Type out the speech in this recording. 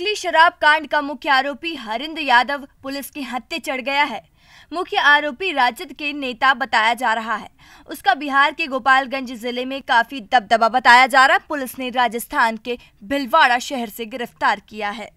नकली शराब कांड का मुख्य आरोपी हरिंद यादव पुलिस की हत्या चढ़ गया है मुख्य आरोपी राजद के नेता बताया जा रहा है उसका बिहार के गोपालगंज जिले में काफी दबदबा बताया जा रहा पुलिस ने राजस्थान के भिलवाड़ा शहर से गिरफ्तार किया है